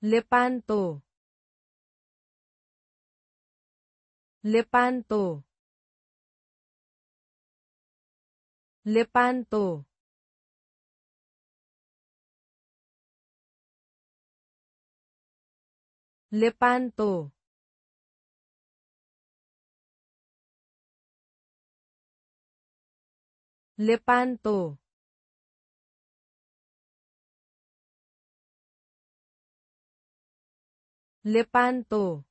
Lepanto. Lepanto. Lepanto. Lepanto. Lepanto. Lepanto.